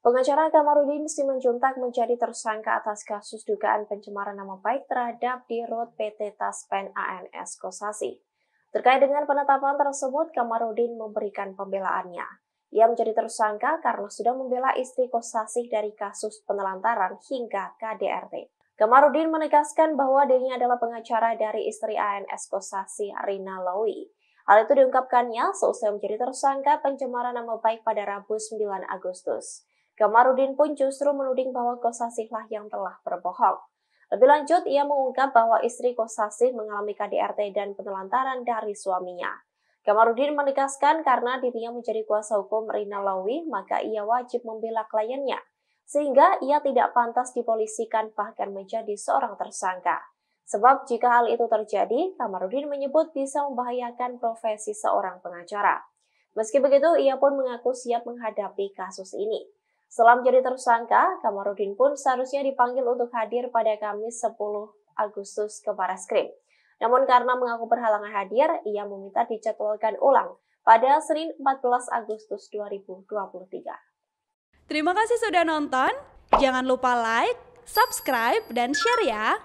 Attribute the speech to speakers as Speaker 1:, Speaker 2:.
Speaker 1: Pengacara Kamarudin Simanjuntak menjadi tersangka atas kasus dugaan pencemaran nama baik terhadap Dirut PT Taspen ANS Kosasi. Terkait dengan penetapan tersebut, Kamarudin memberikan pembelaannya. Ia menjadi tersangka karena sudah membela istri Kosasi dari kasus penelantaran hingga KDRT. Kamarudin menegaskan bahwa dirinya adalah pengacara dari istri ANS Kosasi Rina Lowi. Hal itu diungkapkannya seusai menjadi tersangka pencemaran nama baik pada Rabu 9 Agustus. Kamarudin pun justru menuding bahwa Kosasihlah lah yang telah berbohong. Lebih lanjut, ia mengungkap bahwa istri Kosasih mengalami KDRT dan penelantaran dari suaminya. Kamarudin menegaskan karena dirinya menjadi kuasa hukum Rina Lawi, maka ia wajib membela kliennya, sehingga ia tidak pantas dipolisikan bahkan menjadi seorang tersangka. Sebab jika hal itu terjadi, Kamarudin menyebut bisa membahayakan profesi seorang pengacara. Meski begitu, ia pun mengaku siap menghadapi kasus ini. Selam menjadi tersangka, Kamarudin pun seharusnya dipanggil untuk hadir pada Kamis 10 Agustus ke Baraskrim. Namun karena mengaku berhalangan hadir, ia meminta dijadwalkan ulang pada Senin 14 Agustus 2023.
Speaker 2: Terima kasih sudah nonton. Jangan lupa like, subscribe, dan share ya.